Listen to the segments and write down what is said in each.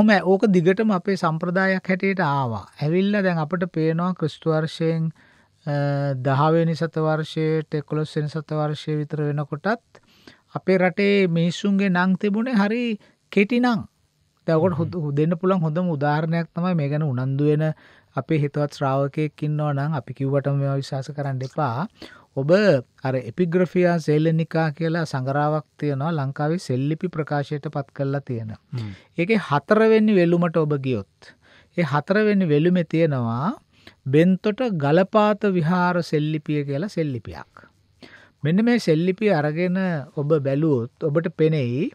කොහොම ඕක දිගටම අපේ සම්ප්‍රදායක් හැටියට ආවා. ඇවිල්ලා දැන් අපට පේනවා ක්‍රිස්තු වර්ෂයෙන් 10 වෙනි සතවර්ෂයට 11 වෙනි සතවර්ෂය විතර වෙනකොටත් අපේ රටේ මිනිස්සුන්ගේ නම් තිබුණේ හරි කෙටි නම්. දැන් දෙන්න පුළුවන් හොඳම උදාහරණයක් තමයි මේ ගැන උනන්දු වෙන අපේ හිතවත් ශ්‍රාවකයෙක් ඉන්නවා නම් අපි කිව්වට මේවා විශ්වාස කරන්න එපා. ඔබ අර එපිග්‍රෆියා සෙල්ලනිකා කියලා සඟරාවක් තියෙනවා ලංකාවේ සෙල්ලිපි ප්‍රකාශයට පත් කරලා තියෙන. ඒකේ හතරවෙනි වෙලුමට ඔබ ගියොත්. ඒ හතරවෙනි වෙලුමේ තියෙනවා බෙන්තොට ගලපාත විහාර සෙල්ලිපිය කියලා සෙල්ලිපියක්. මෙන්න මේ සෙල්ලිපිය අරගෙන ඔබ බැලුවොත් ඔබට පෙනෙයි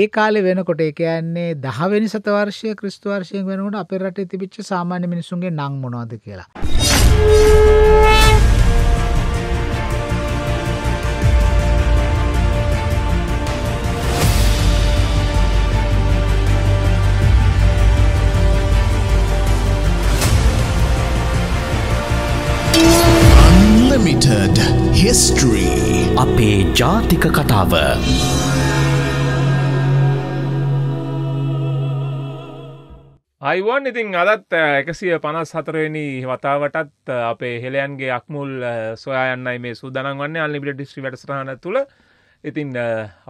ඒ කාලෙ වෙනකොට ඒ කියන්නේ දහවෙනි සතවර්ෂය ක්‍රිස්තු වර්ෂයෙන් වෙනකොට අපේ රටේ තිබිච්ච සාමාන්‍ය මිනිසුන්ගේ නම් මොනවද කියලා. Unlimited History අපේ ජාතික කතාව අයිවන් ඉතින් අදත් එකසිය පනස් හතරවෙනි වතාවටත් අපේ හෙළයන්ගේ අක්මුල් සොයායන්නයි මේ සූදනන් වන්නේ අල්ලිබිට ඩිස්ට්‍රි වැටසරහන තුළ ඉතින්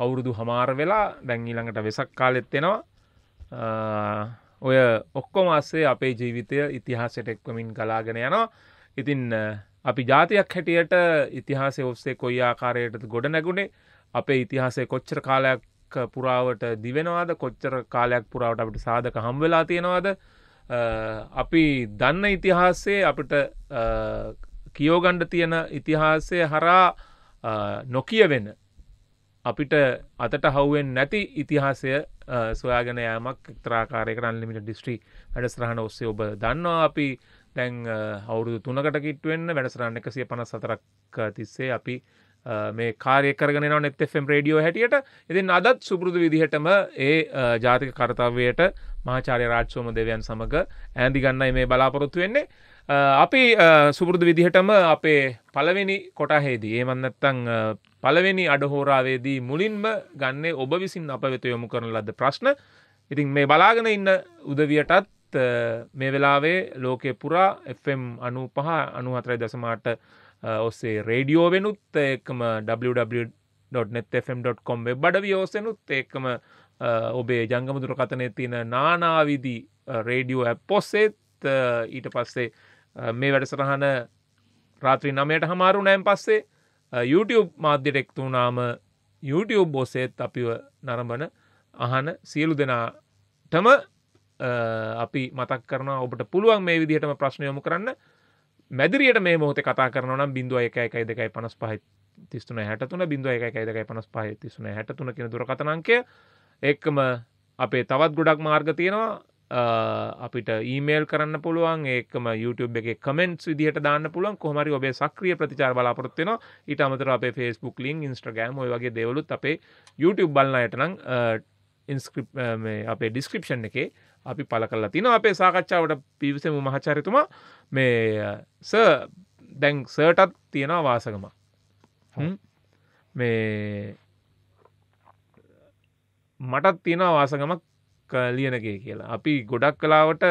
අවුරුදු හමාර වෙලා දැංගීළඟට වෙසක් කාලෙත්තෙනවා ඔය ඔක්කොම අස්සේ අපේ ජීවිතය ඉතිහාසට එක්වමින් කලාගෙන යනවා ඉතින් අපි ජාතියක් හැටියට ඉතිහාසය ඔස්සේ කොයි ආකාරයටද ගොඩ නැගුණේ අපේ ඉතිහාසේ කොච්චර කාලයක් පුරාවට දිවෙනවාද කොච්චර කාලයක් පුරාවට අපට සාධක හම් වෙලා තියෙනවාද අපි දන්න ඉතිහාස්සේ අපිට කියෝගණ්ඩ තියෙන ඉතිහාසය හරා නොකියවෙන අපිට අතට හවුවෙන් නැති ඉතිහාසය සොයාගෙන යෑමක් ත්‍රාකාරයක රන්ලිමිට ඩිස්ට්‍රී වැඩස්රහණ ඔස්සේ ඔබ දන්නවා අපි දැන් අවුරුදු තුනකට කිට්වෙන්න වැඩසරන්න එකසිය පනස් සතරක් තිස්සේ අපි මේ කාරයකරගෙන නෙත් එම් රඩියෝ හැටියට ඉතින් අදත් සුපුරුදු විදිහටම ඒ ජාතික කරතාවයට මාචාරය රාජ්සෝම දෙවයන් සමඟ ඇඳි ගන්නයි මේ බලාපොරොත්තු වෙන්නේ අපි සුපුරුදු විදිහටම අපේ පළවෙනි කොටහේදී ඒ මන්නත්තං පළවෙනි අඩහෝරාවේදී මුලින්ම ගන්නේ ඔබ විසින් අප වෙත යොමු කරන ලද ප්‍රශ්න ඉතින් මේ බලාගෙන ඉන්න උදවියටත් නමුත් මේ වෙලාවේ ලෝකෙ පුරා Fම් අනු පහ අනු හතරයි දසමාට ඔස්සේ රේඩියෝ වෙනුත් එකම www.netfm.com බඩවි ෝසනුත් ඒකම ඔබේ ජංගමුදුර කතනය තියෙන නානාවිදි රේඩියෝ ඇප්පොස්සෙත් ඊට පස්සේ මේ වැඩසටහන රාත්‍රී නමයට හමාරු නෑම් පස්සේ YouTube මාධ්‍යට එක්තුනාම YouTube බොසේත් අපිව නරඹන අහන සියලු දෙනාටම අපි මතක් කරන ඔබට පුළුවන් මේ විදිහටම ප්‍රශ්නයොමු කරන්න මැදිරියට මේ මොහොත කතා කරනනම් බිඳුව එක එකයි දෙකයි පනස් පහයි තිස්තුන හැටතුන බිඳුව එක එකයි දෙකයි පනස් පහයි තිස්ුන හැටතුන කියෙන දුරකතනංකය එක්කම අපේ තවත් ගොඩක් මාර්ග තියෙනවා අපිට ඊමේල් කරන්න පුළුවන් ඒකම YouTube එක කමෙන්ට් විදිහට දාන්න පුළුවන් කොහමරි ඔබේ සක්‍රිය ප්‍රතිචාර බලාපොරොත්තු වෙනවා ඊට අමතර අපේ Facebook link Instagram ඔය වගේ දේවලුත් අපේ YouTube බලන අයට නම් ඉන්ස්ක්‍රිප් අපේ ඩිස්ක්‍රිප්ෂන් එකේ අපි පල කලා තින අපේ සාකච්ඡාවට පිවිසම මහචරිතුමා මේ ස දැන් සර්ටත් තියෙනවා වාසකම මේ මටත් තියෙන වාසගමක් ලියනගේ කියලා අපි ගොඩක් කලාවට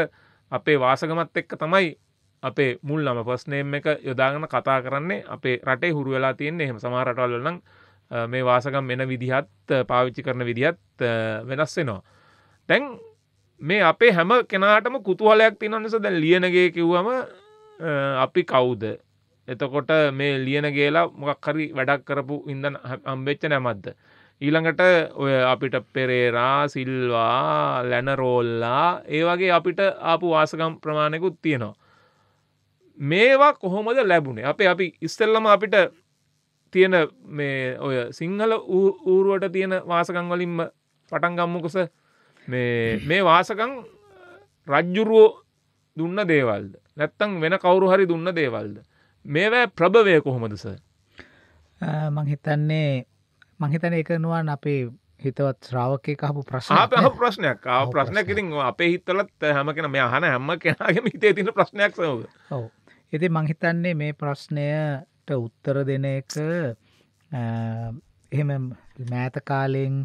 අපේ වාසගමත් එක්ක තමයි අපේ මුල් නම පස්නේම් එක යොදාගන කතා කරන්නේ අපේ රටේ හුරු වෙලා තියන්නේ එහෙම සමාරටවල්ලනම් මේ වාසගම් වෙන විදිහත් පාවිච්චි කරන විදිහත් වෙනස්සෙනවා. දැන් මේ අපේ හැම කෙනාටම kutuhalයක් තියෙන නිසා දැන් ලියනගේ කිව්වම අපි කවුද එතකොට මේ ලියන ගේලා මොකක් හරි වැඩක් කරපු ඉඳන් අම්බෙච්ච නැමත්ද ඊළඟට ඔය අපිට පෙරේරා සිල්වා ලැනරෝල්ලා ඒ වගේ අපිට ආපු වාසකම් ප්‍රමාණයකුත් තියෙනවා මේවා කොහොමද ලැබුණේ අපේ අපි ඉස්සල්ලම අපිට තියෙන මේ ඔය සිංහල ඌරුවට තියෙන වාසකංවලින්ම පටන්ගම්මකුස මේ මේ වාසකං රජ්ජුරුවෝ දුන්න දේවල්ද නැත්තං වෙන කවුරු හරි දුන්න දේවල්ද මේවැ ප්‍රභවය කොහොමදස මංහිතන්නේ මංහිතන එකනුවන් අපේ හිතවත් ශ්‍රාවකයක හපු ප්‍රශ්න ප්‍රශ්නයක් ප්‍රශ්නයක් ඉතින් අපේ හිතලත් හැම කෙන මේ හන හැම කෙනගම හිතේ තින ප්‍රශ්නයක් සහද ඔව එති මංහිතන්නේ මේ ප්‍රශ්නයට උත්තර දෙන එක එහෙම මෑත කාලෙෙන්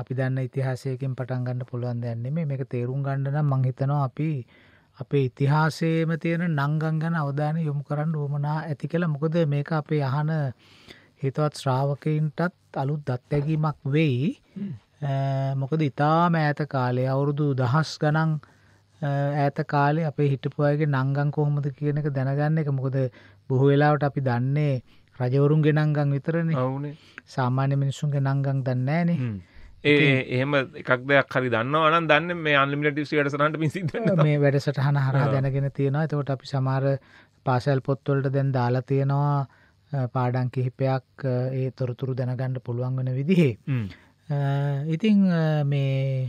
අපි දන්න ඉතිහාසයකින් පටන් ගන්න පුළුවන් දැන්නේ මේක තේරුම් ගන්න නම් මං හිතනවා අපි අපේ ඉතිහාසයේම තියෙන නංගම් ගැන අවධානය යොමු කරන්න උවමනා ඇති කියලා මොකද මේක අපේ අහන හිතවත් ශ්‍රාවකයින්ටත් අලුත් දත්යැගීමක් වෙයි මොකද ඉතාම ඈත කාලේ අවුරුදු දහස් ගණන් ඈත කාලේ අපේ හිටපු අයගේ නංගම් කොහොමද කියන එක දැනගන්න එක මොකද බොහෝ වෙලාවට අපි දන්නේ රජවරුන්ගේ නංගම් විතරනේ සාමාන්‍ය මිනිසුන්ගේ නංගම් දන්නේ නැහැ නේ එහෙම එකක් දෙයක් හරි දන්නවන දන්න මේ අන්ලිමිට ටසනට පිසි මේ වැඩසටහන හර දැනගෙන තියෙනවා එතකොට අපි සමාර පාසැල් පොත්වලට දැන් දාලා තියෙනවා පාඩන් කිහිපයක් ඒ තොරතුරු දැනගණ්ඩ පුළුවන් වන විදිහේ ඉතිං මේ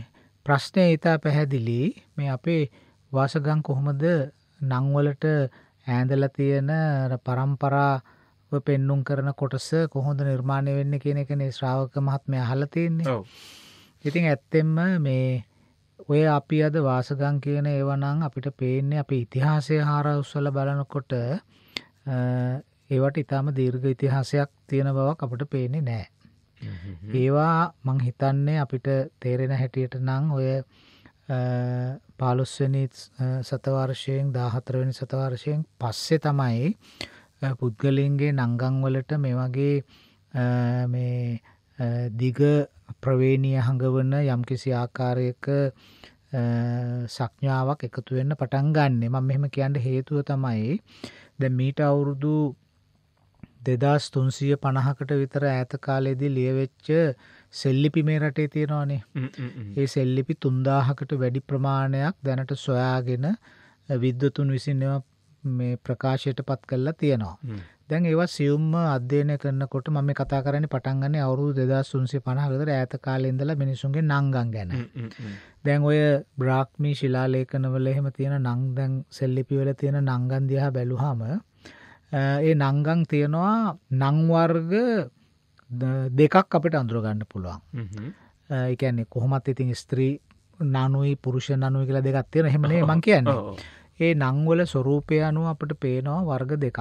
ප්‍රශ්නය ඉතා පැහැදිලි මේ අපේ වාසගන් කොහොමද නංවලට ඇඳල තියෙන පරම්පරා පෙන්නුම් කරන කොටස කොහොඳ නිර්මාණය වෙන්න කියන එකන ශ්‍රාවක මහත්මය හලතියන්නේ ඉතින් ඇත්තෙම මේ ඔය අපි අද වාසගං කියන ඒවනං අපිට පේන්නේ අපි ඉතිහාසය හාර උස්සල බලනකොට ඒවට ඉතාම දීර්ඝ ඉතිහාසයක් තියෙන බවක් අපට පේන්නේ නෑ ඒවා මං හිතන්නේ අපිට තේරෙන හැටියට නං ඔය පාලොස්වනි සතවර්ශයෙන් දාහතරවනි සතවර්ශයෙන් පස්සේ තමයි පුද්ගලයන්ගේ නංගංවලට මේ වගේ මේ දිග ප්‍රවේණිය හඟවන යම්කිසි ආකාරයක සඥාවක් එකතු වෙන්න පටන් ගන්න ම මෙහෙම කියන්න හේතුව තමයි ද මීට අවුරුදු දෙදස් තුන්සිය පණහකට විතර ඇත කාලෙදි ලියවෙච්ච සෙල්ලිපි මේ රටේ තියෙනවානේ ඒ සෙල්ලිපි තුන්දාහකට වැඩි ප්‍රමාණයක් දැනට සොයාගෙන විද්වතුන් විසින් මේ ප්‍රකාශයට පත් කරලා තියෙනවා. දැන් ඒවා සියුම්ම අධ්‍යයනය කරනකොට මම මේ කතා කරන්නේ පටන් ගන්නේ අවුරුදු 2350 විතර ඈත කාලේ ඉඳලා මිනිසුන්ගේ නංගම් ගැන. දැන් ඔය බ්‍රාහ්මී ශිලාලේඛනවල එහෙම තියෙන නං දැන් සෙල්ලිපි වල තියෙන නංගම් දිහා බැලුවාම ඒ නංගම් තියනවා නං වර්ග දෙකක් අපිට අඳුර ගන්න පුළුවන්. ඒ කියන්නේ කොහොමත් ඉතින් ස්ත්‍රී නනුයි පුරුෂ නනුයි කියලා දෙකක් තියෙන එහෙම නේ මං කියන්නේ. ඒ නංවල ස්වරූපය අනුව අපට පේනවා වර්ග දෙකක්.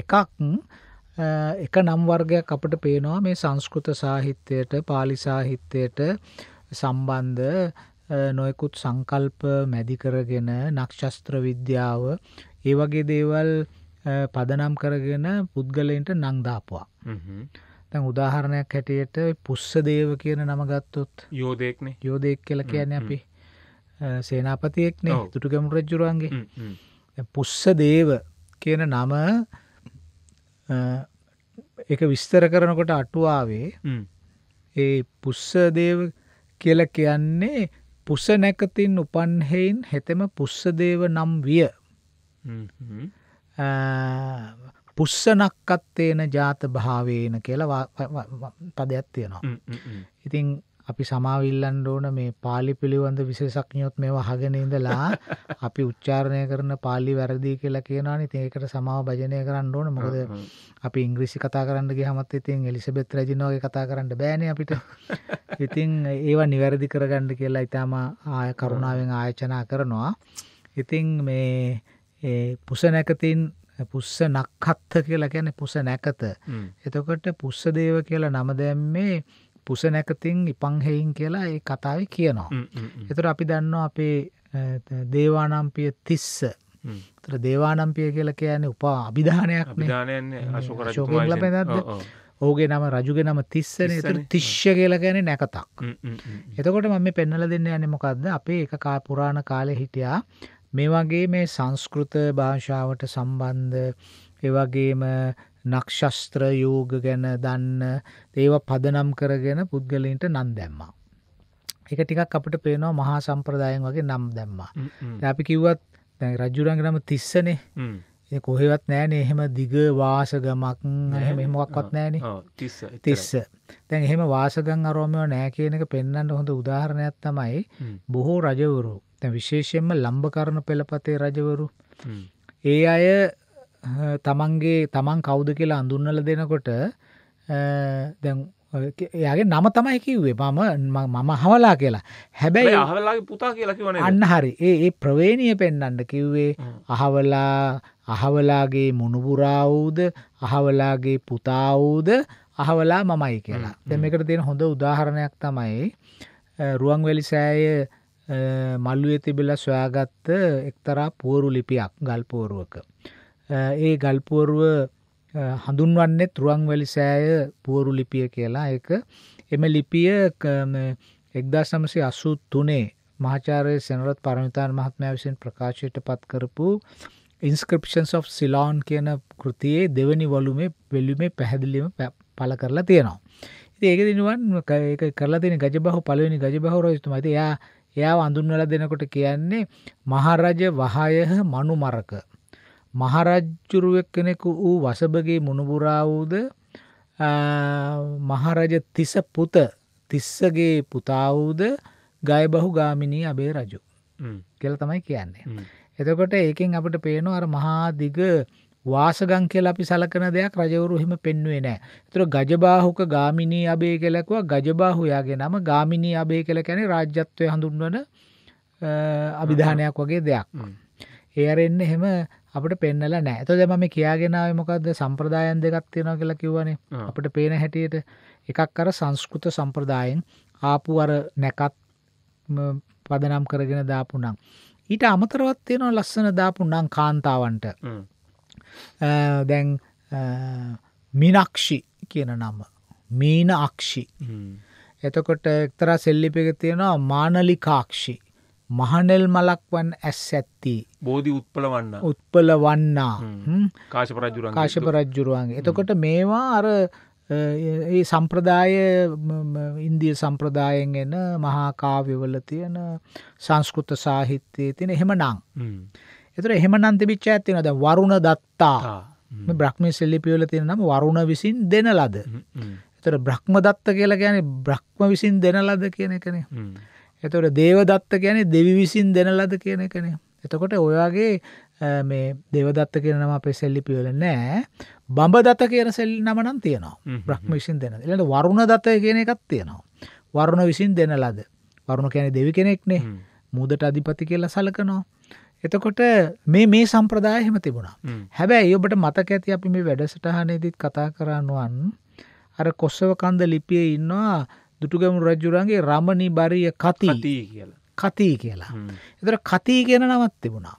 එකක් එක නම් වර්ගයක් අපට පේනවා මේ සංස්කෘත සාහිත්‍යයට පාලි සාහිත්‍යයට සම්බන්ධ නොයකුත් සංකල්ප මැදිකරගෙන නක්ෂස්ත්‍ර විද්‍යාව ඒ වගේ දේවල් පදනම් කරගෙන පුද්ගලයින්ට නංදාපවා තැන් උදාහරණයක් හැටියට පුස්ස දේව කියන නමගත්තුත් යෝදෙක්න යෝදෙක් කියල කියන අපි සේනාපතියෙක්න තුටුගැමු රජ්ජුරුවන්ගේ පුස්ස දේව කියන නම එක විස්තර කරනකොට අටුවාවේ ඒ පුස්සදේව කියල කියන්නේ පුස නැකතින් උපන්හෙයින් හෙතෙම පුස්සදේව නම් විය පුස්සනක්කත්තේන ජාත භාවේන කියලා පදයක් තියෙනවා. ඉතින් අපි සමාව ඉල්ලන්න ඕන මේ පාලි පිළිබඳ විශේෂඥයොත් මේව අහගෙන ඉඳලා අපි උච්චාරණය කරන පාලි වැරදි කියලා කියනවනේ. ඉතින් ඒකට සමාව භජනය කරන්න ඕන. මොකද අපි ඉංග්‍රීසි කතා කරන්න ගියහමත් ඉතින් එලිසබෙත් රැජින් වගේ කතා කරන්න බෑනේ අපිට. ඉතින් ඒවා නිවැරදි කරගන්න කියලා ඊටම ආය කරුණාවෙන් ආයචනා කරනවා. ඉතින් මේ පුස නැකතින් පුස්ස නක්හත්ත කියලා කියන්නේ පුස නැකත. එතකොට පුස්ස දේව කියලා නම දැම්මේ පුසනැකතින් ඉපංහෙයින් කියලා ඒ කතාව කියනවා. එතුර අපි දන්නවා අපේ දේවානම්පිය තිස්ස තර දේවානම්පිය කියල කියන්නේ උපා අභිධානයක් ශෝකෙන් ලපෙනද ඕගේ නම රජුග නම තිස්සන එතර තිශ්්‍ය කියලා ගැන නැකතක්. එතකොට මම පෙන්නල දෙන්න යනෙමොකක්ද අපේ එක කා පුරාණ කාලෙ හිටියා මේ වගේ මේ සංස්කෘත භාෂාවට සම්බන්ධ එවගේම නක්ෂස්ත්‍ර යෝග ගැන දන්න දේව පදනම් කරගෙන පුද්ගලින්ට නම් දැම්මා. එක ටිකක් අපට පේනවා මහා සම්ප්‍රදායන් වගේ නම් දැම්මා. අපි කිව්වත් රජුරංගනම තිස්සනේ කොහෙවත් නෑන එහෙම දිග වාසගමක් මෙමොක්වත් නෑන තිස්ස තැන් එහෙම වාසගන් අරෝමයෝ නෑ කියනක පෙන්න්නට හොඳ උදාහරණයක් තමයි බොහෝ රජවරු තැ විශේෂයෙන්ම ලම්භකරණ පෙළපතේ රජවරු ඒ අය තමන්ගේ තමන් කවුද කියලා අඳුන්නල දෙනකොට එයාගේ නම තමයි කිව්වේ මම මම හවලා කියලා හැබැයි අහවලාගේ පුතා කියලකිවන අන්න හරි ඒ ප්‍රවේණය පෙන්නන්න කිව්වේ අහවලා අහවලාගේ මුණපුරාවූද අහවලාගේ පුතාවූද අහවලා මමයි කියලා දෙමකට තියෙන හොඳ උදාහරණයක් තමයි රුවන්වැලි සෑය මල්ලුවේ තිබිල සොයාගත්ත එක්තරා පුවරු ලිපියක් ගල්පෝරුවක. ඒ ගල් පුවරුව හඳුන්වන්නේ රුවන්වැලි සෑය පුවරු ලිපිය කියලා. ඒක එම ලිපිය 1983 මහාචාර්ය සෙනරත් පරණවිතාන මහත්මයා විසින් ප්‍රකාශයට පත් කරපු Inscriptions of Ceylon කියන කෘතියේ දෙවැනි වළුමේ වෙළුමේ පැහැදිලිවම පළ කරලා තියෙනවා. ඉතින් ඒක දිනුවන් ඒක කරලා තියෙන ගජබහුව පළවෙනි ගජබහුව රජතුමා. ඉතින් එයා එයාව අඳුන්වලා දෙනකොට කියන්නේ මහරජ වහයහ මනුමරක මහරජ්ජුරුවක් කෙනෙකු වූ වසභගේ මුණපුරාවූද මහරජ තිස පුත තිස්සගේ පුතාවූද ගයබහු ගාමිණී අබේ රජු කෙල තමයි කියන්නේ. එතකොට ඒකෙන් අපට පේනු අර මහාදිග වාසගං කියල අපි සලකන දෙයක් රජවරු හිම පෙන්නුවේ නෑ. තුර ගජබාහුක ගාමිණී අබේ කෙලෙකුව ගජබාහුයාගේ නම ගාමිණී අබේ කෙල කැන රාජ්‍යත්වය හඳුන්වන අභිධානයක් වගේ දෙයක්. ඒ අරෙන්න හෙම අපට පෙන්නලා නෑ ඇත දෙම මේ කියාගෙනාව මොකක්ද සම්ප්‍රදායන් දෙකක් තියෙනවා කියලා කිව්වනේ අපට පේන හැටියට එකක් අර සංස්කෘත සම්ප්‍රදායෙන් ආපු අර නැකත් පදනම් කරගෙන දාපු නම් ඊට අමතරවත් තියෙනවා ලස්සන දාපු නම් කාන්තාවන්ට දැන් මිනක්ෂි කියන නම මීන අක්ෂි එතකොට එක්තරා සෙල්ලිපික තියෙනවා මානලිකාක්ෂි මහනෙල් මලක් වන් ඇස් ඇත්ති. බෝධි උත්පල වන්න. උත්පල වන්නා. කාශප රජ්ජුරුවන්ගේ. එතකොට මේවා අර ඒ සම්ප්‍රදාය ඉන්දිය සම්ප්‍රදායෙන් එන මහාකාව්‍යවල තියෙන සංස්කෘත සාහිත්‍යයේ තියෙන එහෙම නං. එතර එහෙම නන්තිබිච්ච ඇතිනද වරුණ දත්තා බ්‍රහ්මි සෙල්ලිපියවල තියෙන නම් වරුණ විසින් දෙන ලද. එතර බ්‍රහ්ම දත්ත කියලා ගැන බ්‍රහ්ම විසින් දෙන ලද කියන එකනේ. එතකොට දේවදත්ත කියන්නේ දෙවි විසින් දෙන ලද කියන එකනේ. එතකොට ඔයාගේ මේ දේවදත්ත කියන නම අපේ සෙල්ලිපි වල නෑ. බඹදත්ත කියන සෙල්ලි නම නම් තියෙනවා. බ්‍රහ්ම විසින් දෙන. ඊළඟට වරුණ දත්ත කියන එකක් තියෙනවා. වරුණ විසින් දෙන ලද. වරුණ කියන්නේ දෙවි කෙනෙක්නේ. මූදට අධිපති කියලා සලකනවා. එතකොට මේ මේ සම්ප්‍රදාය එහෙම තිබුණා. හැබැයි ඔබට මතක ඇති අපි මේ වැඩසටහනේදීත් කතා කරනවන් අර කොස්සව කන්ද ලිපියේ ඉන්නවා දුටුගැමුණු රජුරන්ගේ රමණි බරිය කති කතිී කියලා. එතර කතිී කියන නවත් තිබුණා.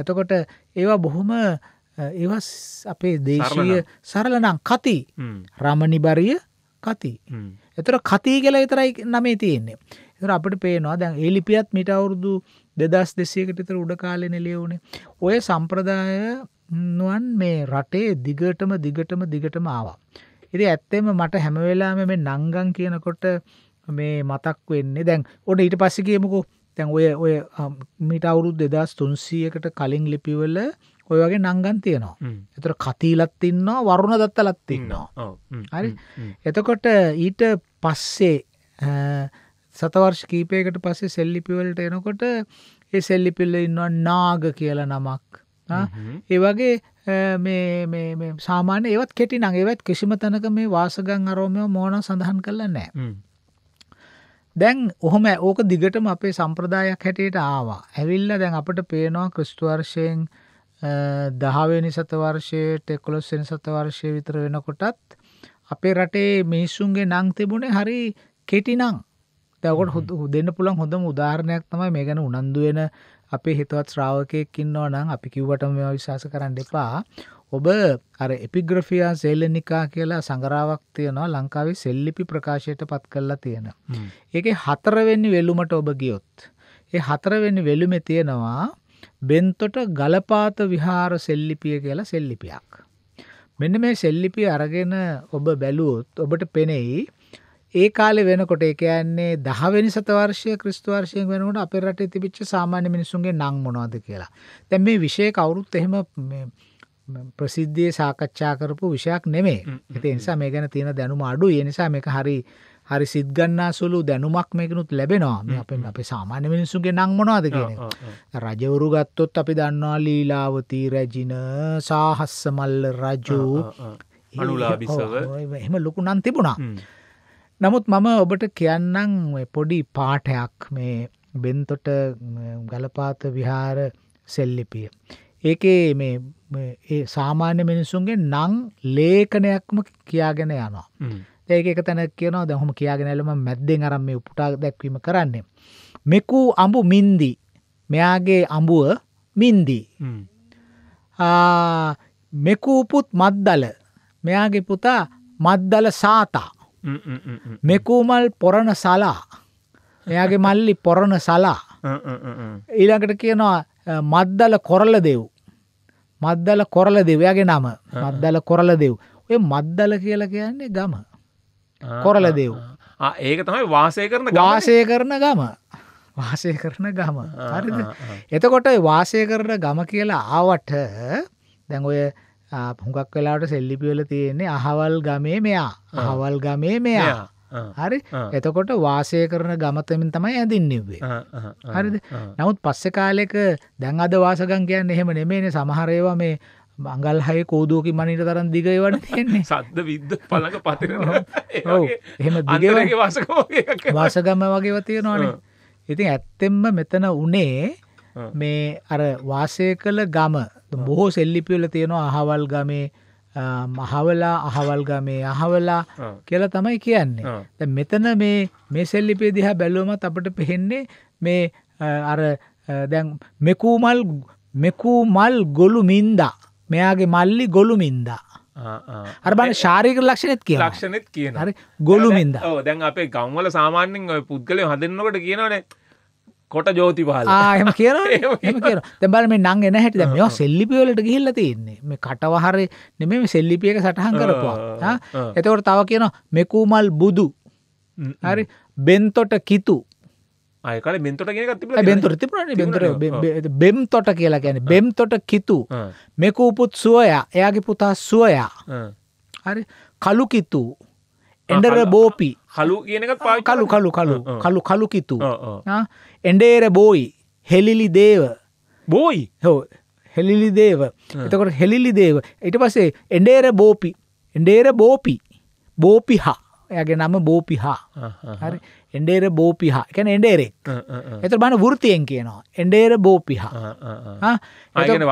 එතකොට ඒවා බොහොම ඒවා අපේ දේශීය සරලනම් කති රමණි බරිය කති. එතර කතිී කියලා විතරයි නමේ තියෙන්නේ. එතර අපට පේනවා දැන් ඒලිපියත් මිට අවුරුදු දෙදස් දෙසයකට තර උඩ කාලෙන ලියවුණේ ඔය සම්ප්‍රදාය නුවන් මේ රටේ දිගටම දිගටම දිගටම ආවා. ඉතින් ඇත්තෙම මට හැම වෙලාවෙම මේ නංගන් කියනකොට මේ මතක් වෙන්නේ දැන් ඔන්න ඊට පස්සේ කියමුකෝ දැන් ඔය ඔය මීට අවුරුදු 2300කට කලින් ලිපිවල ඔය වගේ නංගන් තියෙනවා. ඒතර කතිලත් ඉන්නවා, වරුණ දත්තලත් ඉන්නවා. හරි. එතකොට ඊට පස්සේ සතවර්ෂ කීපයකට පස්සේ සෙල්ලිපි වලට එනකොට ඒ සෙල්ලිපිල්ල ඉන්නවා නාග කියලා නමක්. ඒ වගේ සාමාන්‍ය ඒවත් කෙටි නං ඒවත් කිසිම තැනක මේ වාසගන් අරෝමය මෝන සඳහන් කරලා නෑ. දැන් ඔහොම ඕක දිගටම අපේ සම්ප්‍රදායක් හැටියට ආවා. ඇවිල්ලා දැන් අපට පේනවා ක්‍රිස්තුවර්ෂයෙන් දහවෙනි සතවර්ෂයට එකොළොස්සනි සතවර්ෂය විතර වෙනකොටත් අපේ රටේ මිනිස්සුන්ගේ නං තිබුණේ හරි කෙටි නං තැකොට හොද දෙන්න පුළන් හොඳම උදාරණයක් තමයි මේ ගැන උනන්දු වෙන අපේ හිතවත් ශ්‍රාවකයෙක් ඉන්නවා නම් අපි කිව්වට මේවා විශ්වාස කරන්න එපා. ඔබ අර එපිග්‍රෆියා සෙල්ලනිකා කියලා සංගරාවක් තියෙනවා ලංකාවේ සෙල්ලිපි ප්‍රකාශයට පත් කරලා තියෙන. ඒකේ හතරවෙනි වෙලුමට ඔබ ගියොත්. ඒ හතරවෙනි වෙලුමේ තියෙනවා බෙන්තොට ගලපාත විහාර සෙල්ලිපිය කියලා සෙල්ලිපියක්. මෙන්න මේ සෙල්ලිපිය අරගෙන ඔබ බැලුවොත් ඔබට පෙනෙයි ඒ කාලේ වෙනකොට ඒ කියන්නේ 10 වෙනි සතවර්ෂය ක්‍රිස්තු වර්ෂයෙන් වෙනකොට අපේ රටේ තිබිච්ච සාමාන්‍ය මිනිසුන්ගේ නම් මොනවද කියලා. දැන් මේ විෂය කවුරුත් එහෙම ප්‍රසිද්ධියේ සාකච්ඡා කරපු විෂයක් නෙමේ. ඒ නිසා මේ ගැන තියෙන දැනුම අඩුයි. ඒ නිසා මේක හරි හරි සිත් ගන්නා සුළු දැනුමක් මේකනුත් ලැබෙනවා. මේ අපේ අපේ සාමාන්‍ය මිනිසුන්ගේ නම් මොනවද කියන එක. රජවරු ගත්තොත් අපි දන්නවා ලීලාවති රජින, සාහස්ස මල්ල රජු, අනුලාබිසව. එහෙම ලොකු නම් තිබුණා. නමුත් මම ඔබට කියන්නම් පොඩි පාටයක් මේ බෙන්තොට ගලපාත විහාර සෙල්ලිපිය. ඒකේ මේ සාමාන්‍ය මිනිසුන්ගේ නං ලේඛනයක්ම කියාගෙන යනවා. ඒක එක තැන කියනවා දැහොම කියාගෙනලම මැද්දෙන් අරම් මේ උපුටා දැක්වීම කරන්නේ. මෙකු අඹු මින්දි මෙයාගේ අඹුව මින්දී. මෙකු උපුත් මද්දල මෙයාගේ පුතා මද්දල සාතා මෙකූමල් පොරණ සලා එයාගේ මල්ලි පොරණ සලා ඊළඟට කියනවා මද්දල කොරල දෙව් මද්දල කොරල දෙවයාගේ නම මද්දල කොරල දෙව් ඔය මද්දල කියලා කියන්නේ ගම කොරල දෙව් ඒක තමයි වාසය කරන වාසය කරන ගම වාසය කරන ගම හරිද එතකොට වාසය කරන ගම කියලා ආවට දැන් ඔය හුඟක් වෙලාට සෙල්ලිපිවල තියෙන්නේ අහවල් ගමේ මෙයා අහවල් ගමේ මෙයා හරි එතකොට වාසය කරන ගමතමින් තමයි ඇඳින් නිව්වේ හරිද නමුත් පස්සෙ කාලෙක දැන් අද වාසකන් කියන්න එහෙම නෙමේනේ සමහරේවා මේ මංගල් හය කෝදුවකි මනිට තරන් දිගයවට තියෙන්නේ සද්ද විද්ධ පලඟ පතිර ඔව එහෙම දිග වාසකම වගේව තියෙනවානේ ඉතින් ඇත්තෙම්ම මෙතන උනේ මේ අර වාසය කළ ගම බොහෝ සෙල්ලිපිවල තියෙනවා අහවල් ගමේ මහවලා අහවල් ගමේ අහවලා කියලා තමයි කියන්නේ මෙතන මේ මේ සෙල්ලිපේ දිහා බැලුවමත් අපට පෙහෙන්නේ මේ අර දැන් මෙකූමල් මෙකූමල් ගොලු මින්දා මෙයාගේ මල්ලි ගොලු මින්දා අරබන ශාරීක ලක්ෂණෙත් කිය ලක්ෂණෙත් කියන හරි ගොලු මින්දා දැන් අපේ ගම්වල සාමාන්‍යෙන් පුද්ගලය හඳන්නකට කියනවනේ කොට ජෝති පහල ආයම කියන කියන තැබල මේ නං එන හැට මෙ සෙල්ලිපියවලට ගිහිල්ල තියන්නේ මේ කටවහරේ නෙම සෙල්ලිපියක සටහන් කරපවා එතකොට තව කියන මෙකූමල් බුදු හරි බෙන්තොට කිතු අයකල බෙන්තොට කියෙන බෙන්තොර තිබරන බෙන්තර බෙම් තොට කියලා ගැන බෙම් තොට කිතු මෙක උපුත් සුවයා එයාගේ පුතා සුවයා හරි කලු කිතු එඩර බෝපි කලු කියනක කලු කලු කලු කලු කලු කිතු එන්ඩේර බෝයි හෙලිලි දේව බෝයි හෝ හෙලිලි දේව එතකොට හෙලිලි දේව එට පස්සේ එන්ඩේර බෝපි එන්ඩේර බෝපි බෝපි හා එයගේ නම බෝපි හා හරි එන්ඩේර බෝපි හා එකැන එන්ඩේරෙක් එත බන වෘතියෙන් කියනවා එන්ඩේර බෝපි හා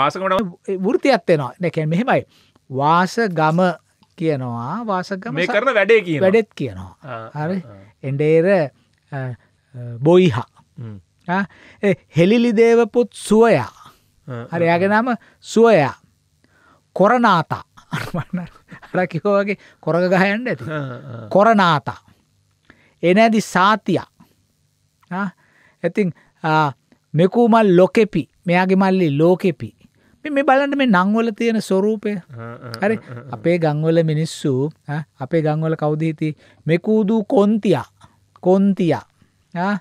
වාසකට වෘතියත්වෙනවා නැකැන් මෙහෙමයි වාස ගම කියනවා වාසගම මේ කරන වැඩේ කිය වැඩෙත් කියනවා හරි එන්ඩේර බොයිහා හෙලිලිදේවපුත් සුවයා හරි යගෙනම සුවයා කොරනාතා අර කිකෝගේ කොරග ගහයන්න ඇති කොරනාතා එනැදි සාතියා ඇතින් මෙකුමල් ලොකෙපි මෙයාගේ මල්ලි ලෝකෙපි මේ බලන්න මේ නංවල තියෙන ස්වරූපය හරි අපේ ගංවල මිනිස්සු අපේ ගංවල කවුද හිටි මෙකූදු කොන්තියා කොන්තියා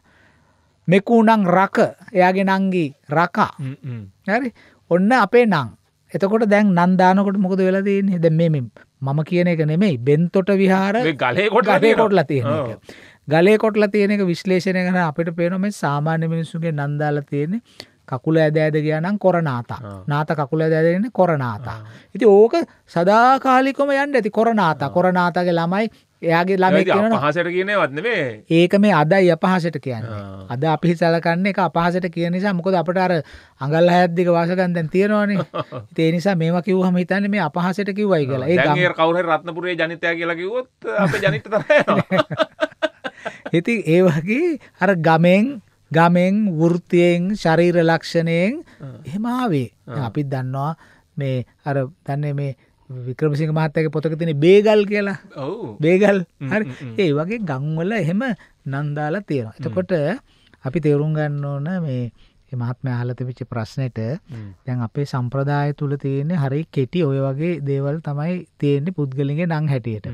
මෙකූනං රක එයාගේ නංගී රකා හරි ඔන්න අපේ නං එතකොට දැන් නන්දානකොට මොකද වෙලා තියෙන්නේ දැන් මේ මම කියන එක නෙමෙයි බෙන්තොට විහාර ගලේ කොටලා තියෙන ගලේ කොටලා තියෙන එක විශ්ලේෂණය කරන අපිට පේනවා මේ සාමාන්‍ය මිනිස්සුගේ නන්දාලා තියෙන්නේ කකුල ඇද ඇද ගියානම් කොරනාතා. නාත කකුල ඇද ඇද ඉන්නේ කොරනාතා. ඉතින් ඕක සදාකාලිකවම යන්න ඇති කොරනාතා. කොරනාතාගේ ළමයි එයාගේ ළමයි කියනවා අපහසට කියනවත් නෙමෙයි. ඒක මේ අදයි අපහසට කියන්නේ. අද අපි සලකන්නේ ඒක අපහසට කියන නිසා මොකද අපිට අර අඟල් හයක් දිග වාසගම් දැන් තියෙනවනේ. ඉතින් ඒ නිසා මේවා කිව්වම හිතන්නේ මේ අපහසට කිව්වයි කියලා. ඒක දැන් ඒ කවුරු හරි රත්නපුරයේ ජනිතයා කියලා කිව්වොත් අපේ ජනිත තරහ යනවා. ඉතින් ඒ වගේ අර ගමෙන් ගමෙන් වෘතියෙන් ශරීර ලක්ෂණයෙන් එහෙමාවේ අපිත් දන්නවා මේ අර දන්නේ මේ වික්‍රමසිංහ මහත්තයක පොතක තින බේගල් කියලා බේගල් හරි ඒ වගේ ගංවල එහෙම නන්දාලා තියෙනවා එතකොට අපි තේරුම් ගන්න ඕන මේ මහත්ම අහලතිවිච්ච ප්‍රශ්නයට දැන් අපේ සම්ප්‍රදාය තුළ තියෙන්නේ හරි කෙටි ඔය වගේ දේවල් තමයි තියෙන්නේ පුද්ගලින්ගේ නං හැටියට.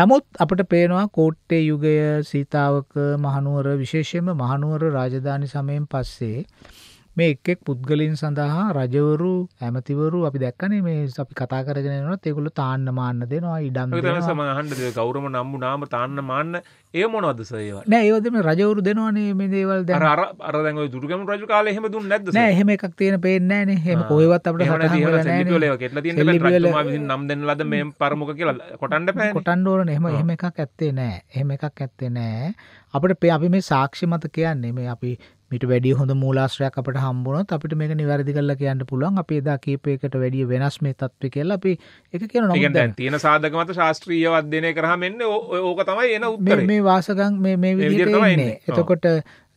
නමුත් අපට පේනවා කෝට්ටේ යුගය සීතාවක මහනුවර විශේෂයෙන්ම මහනුවර රාජධානි සමයෙන් පස්සේ මේ එක්ෙක් පුද්ගලින් සඳහා රජවරු ඇමතිවරු අපි දැක්කනේ මේ අපි කතා කරගෙනන තෙකුල තාන්න මාන්න දෙනවා ඉඩම් සමහන්ට ගෞරම නම්බු නාම තාන්න මාන්න ඒ මොනවද සේවා නෑ ඒවද මේ රජවරු දෙනවානේ මේ දේවල් ද අර දැ දුරගම රජ කාල හෙම දුන්න නැද හෙම එකක් තියෙන පේන්නෑන හෙම කොයවත් අපට නම් දෙන්න ලද මේ පරමක කියලා කොටන්ඩ පෑ කොටන්ඩෝරන එහෙම එහෙම එකක් ඇත්තේ නෑ එහෙම එකක් ඇත්තේ නෑ අපට පේ අපි මේ සාක්ෂි මත කියන්නේ මේ අපි මිට වැඩි හොඳ මූලාශ්‍රයක් අපට හම්බුණොත් අපිට මේක නිවැරදි කරලා කියන්න පුළුවන් අපේ දා කීපයකට වැඩිය වෙනස් මේ තත්ත්වය කියලා අපි එක කියන නො තියෙන සාධකමත ශාස්ත්‍රීය අධ්‍යයනය කරාම එන්නේ ඕක තමයි එන උත්තරේ මේ වාසගම් මේ මේ විදිහට එන්නේ එතකොට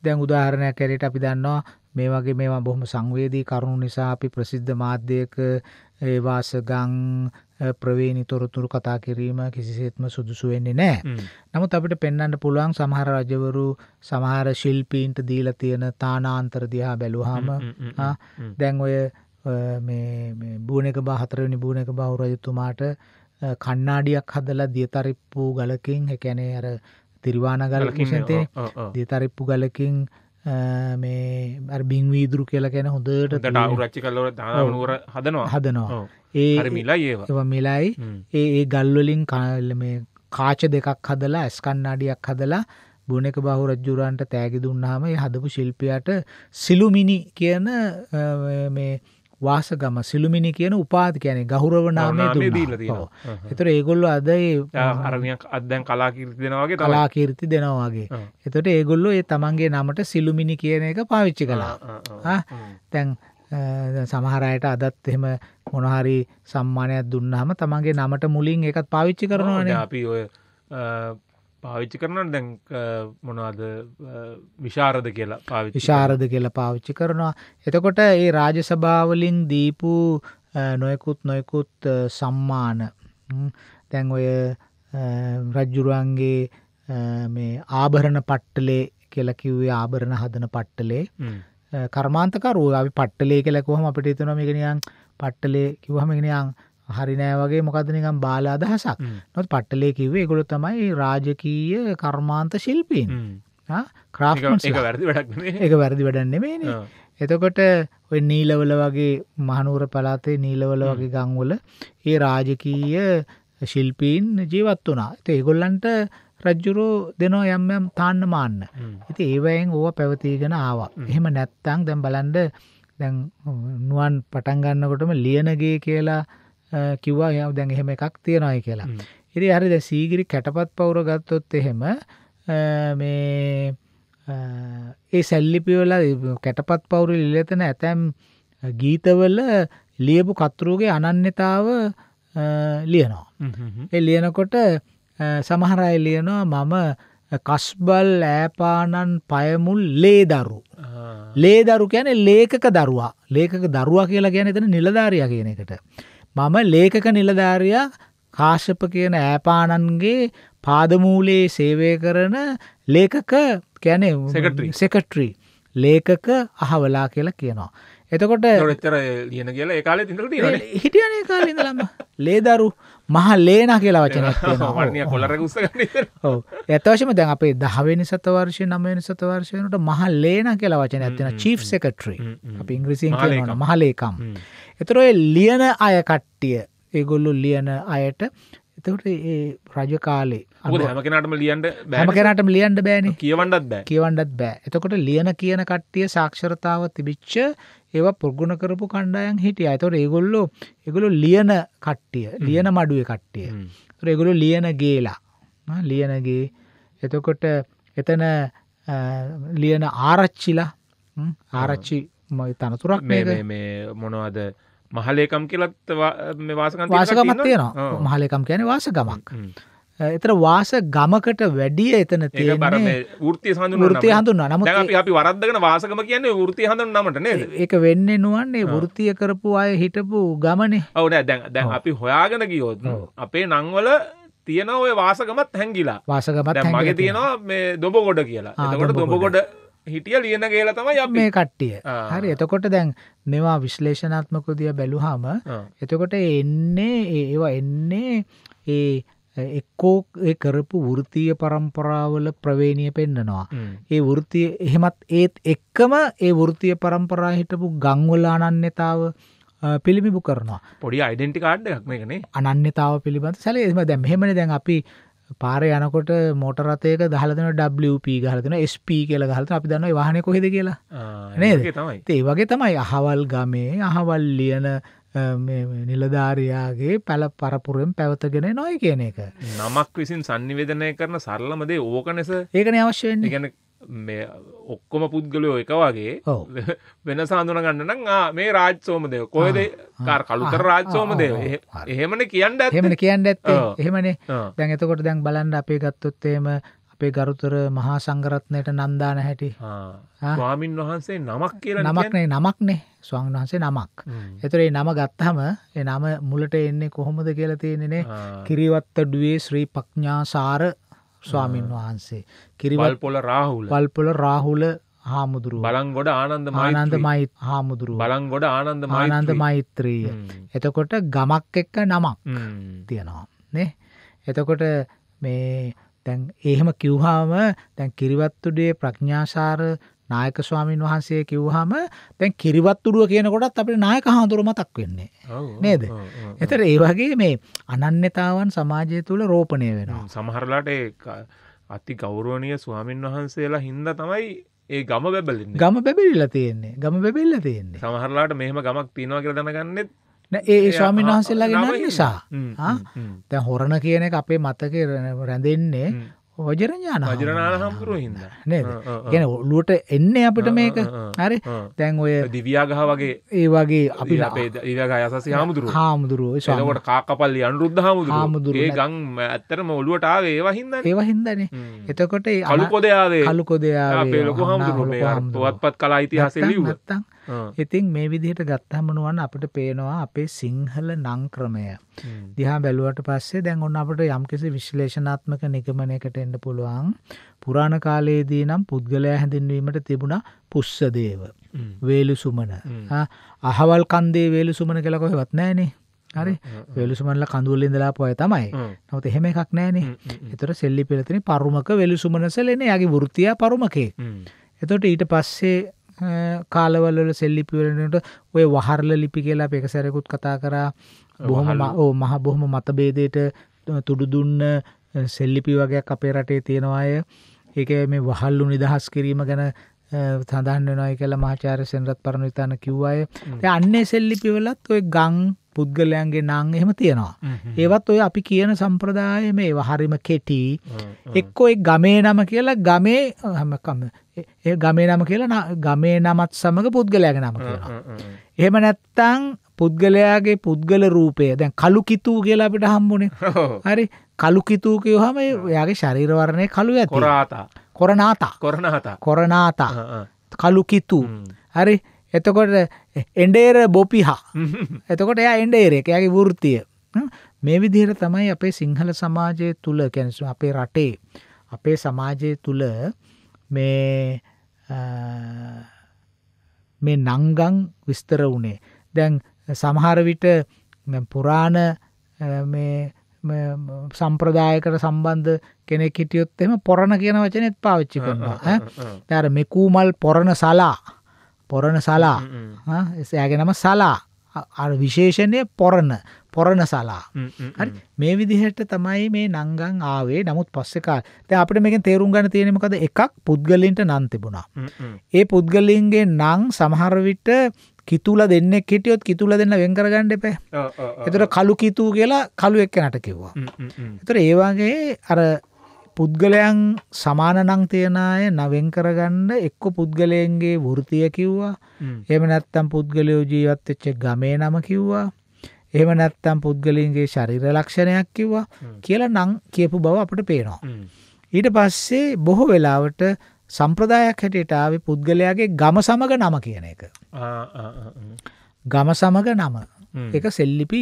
දැන් උදාහරණයක් ඇරෙට අපි දන්නවා මේ වගේ මේවා බොහොම සංවේදී කරුණු නිසා අපි ප්‍රසිද්ධ මාධ්‍යයක ඒ වාසගම් ප්‍රවේණි තොරතුරු කතා කිරීම කිසිසේත්ම සුදුසු වෙන්නේ නැහැ. නමුත් අපිට පෙන්වන්න පුළුවන් සමහර රජවරු සමහර ශිල්පීන්ට දීලා තියෙන තානාන්තර දිහා බැලුවාම දැන් ඔය මේ මේ බුවනක බා හතරවෙනි බුවනක බා රජතුමාට කණ්ණාඩියක් හදලා දියතරිප්පු ගලකින් ඒ කියන්නේ අර තිරිවානා ගලකින් තියෙන දියතරිප්පු ගලකින් මේ බිං වීදුරු කියලා ගැන හොඳට රච්චි කල්ල නුවර හදනවා හදනවා ඒ මිලායි ඒ මිලායි ඒ ඒ ගල්වලින් කාල්ල මේ කාච දෙකක් හදලා ඇස්කන්න අඩියක් හදලා බුණක බහු රජ්ජුරන්ට තෑගි දුන්නාම ඒ හදපු ශිල්පියට සිලුමිනි කියන මේ වාසගම සිලුමිනි කියන උපාති කියන ගෞරව නාමය එතට ඒගොල්ලො අද අරමයක් අදැන් කලාකීර්ති දෙනවාගේ කලාකීර්ති දෙනවාගේ එතට ඒගොල්ලො ඒ තමන්ගේ නමට සිලුමිනි කියන එක පාවිච්චි කලා තැන් සමහරයට අදත් එහෙම මොනහරි සම්මානයක් දුන්නහම තමන්ගේ නමට මුලින් එකත් පාවිච්චි කරනවාන අපි ඔය පාවිච්චි කරන දැන් මොනවාද විශාරද කියලා පාවි විශාරද කියලා පාවිච්චි කරනවා. එතකොට ඒ රාජ සභාවලින් දීපු නොයකුත් නොයකුත් සම්මාන තැන් ඔය රජ්ජුරුවන්ගේ මේ ආභරණ පට්ටලේ කෙලකිව්වේ ආභරණ හදන පට්ටලේ කර්මාන්තකරුව අපි පට්ටලේ කෙලකුවහම අපිට එතුනමිගෙනයන් පට්ටලේ කිවහමගෙනයන් හරිනෑ වගේ මොකදනිකම් බාල අදහසක් නොත් පට්ටලේ කිවේ ගොළු තමයි රාජකීය කර්මාන්ත ශිල්පීන් ක්‍රා එක වැරදි වැඩන්න මේන එතකොට ඔය නීලවල වගේ මහනුවර පලාතේ නීලවල වගේ ගංවල ඒ රාජකීය ශිල්පීන් ජීවත් වනා ඇති ඒගොල්ලන්ට රජ්ජුරෝ දෙනෝ යම් යම් තාන්න මාන්න ඉති ඒවයෙන් ඕව පැවතිීගෙන ආවා එහෙම නැත්තං දැම් බලන්ඩ දැන් නුවන් පටන්ගන්නකොටම ලියනගේ කියලා කිව්වා ය දැන් එහෙම එකක් තියෙනයි කියලා. ඉරි හරි ද සීගිරි කැටපත් පවුර ගත්තොත් එහෙම මේ ඒ සැල්ලිපිවල කැටපත් පවුරු ඉල්ලතන ඇතැම් ගීතවල ලියපු කතුරුගේ අනන්‍යතාව ලියනවා. එ ලියනකොට සමහරයි ලියනවා මම කස්බල් ඈපානන් පයමුල් ලේදරු. ලේදරු ගැන ලේකක දරවා ලේකක දරවා කියලා ගැන එතන නිලධාරයා කියන එකට. මම ලේකක නිලධාරයා කාශ්‍යප කියන ඈපානන්ගේ පාදමූලයේ සේවය කරන ලේකක කැනෙ සෙකට්‍රී ලේකක අහවලා කියලා කියනවා. එතකොට ලියන කියලා ඒකාල හිටියන කාලඉඳලම ලේදරු මහ ලේන කියලා වචනය කොලරගුස ඔව ඇතවශම දැන් අපේ දහවෙනි සතවර්ශය නමයනි සතවර්ශයනට මහ ලේන කියලා වචන ඇතින චිප් සෙකට්‍රී අප ඉංග්‍රසින් කියන මහලේකම් එතර ඔය ලියන අය කට්ටිය ඒගොල්ලු ලියන අයට එතකට ඒ රජ කාලේ හැම කෙනටම ලියන්ට හැම කෙනටම ලියන්ට බෑන කියවන්නත් බෑ කියවන්නත් බෑ එතකොට ලියන කියන කට්ටිය සාක්ෂරතාව තිබිච්ච ඒවා පුරගුණ කරපු කණ්ඩායන් හිටිය අතොර ඒගොල්ලෝ එගොලු ලියන කට්ටිය ලියන මඩුව කට්ටිය එගොලු ලියන ගේලා ලියනගේ එතකොට එතන ලියන ආරච්චිලා ආරච්චි තනතුරක් මේ මොනවද මහලේකම් කියලත් වාසකම් වාසකමත් තියෙනවා මහලේකම් කියන වාසගමක් එතර වාස ගමකට වැඩිය එතන ෘතිය හඳු ෘතිය හඳුන්න නම අපි වරදගන වාසකම කියන්නේ ෘතිය හඳු නමට නේ ඒක වෙන්න නුවන්නේ ෘතිය කරපු අය හිටපු ගමනේ ඔවුන දැන් දැන් අපි හොයාගෙන ගියෝත් අපේ නංවල තියෙන ඔය වාසකමත් හැංගිලා වාසකමත් මගේ තියෙනවා මේ දොබ ගොඩ කියලා එතකොට දොබ ගොඩ හිටිය ලියන කියලා තමයි මේ කට්ටිය හරි එතකොට දැන් මෙවා විශ්ලේෂණාත්මකදිය බැලුහම එතකොට එන්නේ ඒවා එන්නේ ඒ එක්කෝ ඒ කරපු වෘත්තීය પરම්පරාවල ප්‍රවේණිය පෙන්නනවා. ඒ වෘත්තීය එහෙමත් ඒත් එක්කම ඒ වෘත්තීය પરම්පරාව හිටපු ගම්වල අනන්‍යතාව පිළිබිඹු කරනවා. පොඩි ඩෙන්ටි කාඩ් එකක් මේකනේ අනන්‍යතාව පිළිබඳ සැලේ එම දැන් මෙහෙමනේ දැන් අපි පාරේ යනකොට මෝටර රථයක ගහලා දෙනවා WP ගහලා දෙනවා SP කියලා ගහලා දෙනවා අපි දන්නවා ඒ වාහනේ කොහෙද කියලා නේද ඒ වගේ තමයි අහවල් ගමේ අහවල් ලියන නිලධාරයාගේ පැල පරපුරෙන් පැවතගෙන නොයි කියන එක. නමක් විසින් සංනිවේදනය කරන සරලමදේ ඕකනෙස ඒකන අවශ්‍යයෙන් ගැන මේ ඔක්කොම පුද්ගලයෝ එක වගේ වෙන සඳුන ගන්නනම් මේ රාජ් සෝමදය කොයද කාර කළුතර රාජ් සෝමදය එහෙමන කියන්න එහමන කියන්න ඇත්තේ එහෙමනේ දැන් එතකොට දැන් බලන්න අපේ ගත්තොත්තේම අපේ ගරුතර මහා සංගරත්නයට නන්දාන හැටි ස්වාමින් වහන්සේ නමක් කියලා නමක්නේ නමක්නේ ස්වාන් වහන්සේ නමක් එතරේ නම ගත්තහම එ නම මුලට එන්නේ කොහොමද කියලා තියෙනෙනේ කිරිවත්ත ඩුවේ ශ්‍රී පඥාසාර ස්වාමින් වහන්සේ කිරිවල් පොල රාහුල් වල්පොල රාහුල හාමුදුරු බලංගොඩ ආනන්ද ආනන්ද මයි හාමුදුරු බලංගොඩ ආනන්ද ආනන්ද මෛත්‍රීය එතකොට ගමක් එක්ක නමක් තියෙනවා නේ එතකොට මේ දැන් එහෙම කිව්හාම දැන් කිරිවත්තුඩේ ප්‍රඥාසාර නායක ස්වාමීන් වහන්සේ කිව්හම දැන් කිරිවත්තුරුව කියනකොටත් අපේ නායක හාමුදුර මතක් වෙන්නේ නේද. එතට ඒ වගේ මේ අනන්‍යතාවන් සමාජය තුළ රෝපණය වෙනවා. සමහරලාට අති ගෞරුවනය ස්වාමීන් වහන්සේලා හින්ද තමයි ඒ ගම බැබලින් ගම බැබිල්ල තියෙන්නේ ගම බැබිල්ල තියෙන්නේ සමහරලාට මෙහම ගමක් තියෙනවා කියර දැනගන්නෙත් ඒ ස්වාමීන් වහන්සේලාගේ නම් නිසා දැන් හොරණ කියන එක අපේ මතක රැඳෙන්නේ වජරඥාන වජරනාන හම්පුරු හිද නේද ගැන ඔලුවට එන්නේ අපිට මේක හරි තැන් ඔය දිවියාගහ වගේ ඒ වගේ අපි ඒගයසස හාමුදුරු හාමුදුරුව ශලකොට කාකපල්ලි අනුරුද්ධ හාමුදුර හාමුදුරේ ගං ඇත්තරම ඔලුවට ආවේ ඒවහින්ද ඒවහින්දන එතකොට අලු කොදයාවේ අලු කොදයා ලොක හාමුදුරුව පුවත්පත් කලා ඉතිහාසේ ලියවත්තන් ඉතින් මේ විදිහට ගත්තහමනුවන් අපට පේනවා අපේ සිංහල නංක්‍රමය. දිහා බැලුවට පස්සේ දැන් ඔන්න අපට යම්කිසි විශ්ලේෂණාත්මක නිගමනයකට එන්න පුළුවන්. පුරාණ කාලයේදී නම් පුද්ගලයා හැඳින්වීමට තිබුණ පුස්සදේව. වේලු සුමන. අහවල් කන්දේ වේලු සුමන කලකොහෙවත් නෑනේ. හරි වෙලුසුමනල කඳුල්ලින්දලාපු අය තමයි නොත එහෙම එකක් නෑනේ එතට සෙල්ලි පෙළතින පරුමක වෙලුසුමනසලන යගේ වෘතිය පරුමකේ එතොට ඊට පස්සේ කාලවල්ල සෙල්ලිපිවලට ඔය වහරල ලිපි කියලා එක සැරකුත් කතා කරා බොහම ඕ මහ බොහොම මතබේදයට තුඩු දුන්න සෙල්ලිපි වගේයක් අපේ රටේ තියෙනවාය ඒක මේ වහල්ලු නිදහස් කිරීම ගැන සඳහන් වෙනයි කියලා මහාචාර්ය සෙන්රත් පරණවිතාන කිව්වාය. ඒ අන්නේ සෙල්ලිපිවලත් ওই ගම් පුද්ගලයන්ගේ නම් එහෙම තියෙනවා. ඒවත් ඔය අපි කියන සම්ප්‍රදායේ මේ හරිම කෙටි එක්කෝ ඒ ගමේ නම කියලා ගමේ හැමකම ඒ ගමේ නම කියලා ගමේ නමත් සමග පුද්ගලයාගේ නම කියනවා. එහෙම නැත්තම් පුද්ගලයාගේ පුද්ගල රූපය දැන් කළු කිතූ කියලා අපිට හම්බුනේ. හරි කළු කිතූ කියවහම එයාගේ ශරීර වර්ණය කළු ඇති. කොරනාතා කොරනාතා කොරනාතා කලුකිතු හරි එතකොට එන්ඩේර බොපිහා එතකොට එයා එන්ඩේරෙක් එයාගේ වෘත්තිය මේ විදිහට තමයි අපේ සිංහල සමාජය තුළ කැනසු අපේ රටේ අපේ සමාජය තුළ මේ මේ නංගං විස්තර වුණේ දැන් සමහරවිට පුරාණ මේ සම්ප්‍රදායකට සම්බන්ධ කෙනෙක් හිටියොත් එම පොරණ කියන වචනෙත් පාවිච්චි කරනවා ඈ මෙකූමල් පොරණ සලා පොරණ සලා එයාගෙනම සලා අර විශේෂණය පොරණ පොරණ සලා හරි මේ විදිහට තමයි මේ නංගන් ආවේ නමුත් පස්සෙකා දැන් අපිට මේකෙන් තේරුම් ගන්න තියෙන්නේ මොකද එකක් පුද්ගලින්ට නම් තිබුණා ඒ පුද්ගලින්ගේ නම් සමහර විට කිතුල දෙන්නෙක් හිටියොත් කිතුල දෙන්න වෙන් කරගන්න එපා. ඒතර කළු කිතු කියලා කළු එක්කනට කිව්වා. ඒතර ඒ වගේ අර පුද්ගලයන් සමාන නම් තියන අය නවෙන් කරගන්න එක්ක පුද්ගලයන්ගේ වෘතිය කිව්වා. එහෙම නැත්නම් පුද්ගලයෝ ජීවත් වෙච්ච ගමේ නම කිව්වා. එහෙම නැත්නම් පුද්ගලයන්ගේ ශරීර ලක්ෂණයක් කිව්වා කියලා නම් කියපු බව අපිට පේනවා. ඊට පස්සේ බොහෝ වෙලාවට සම්ප්‍රදායක් හැටියට ආවේ පුද්ගලයාගේ ගම සමග නම කියන එක. ගම සමග නම. ඒක සෙල්ලිපි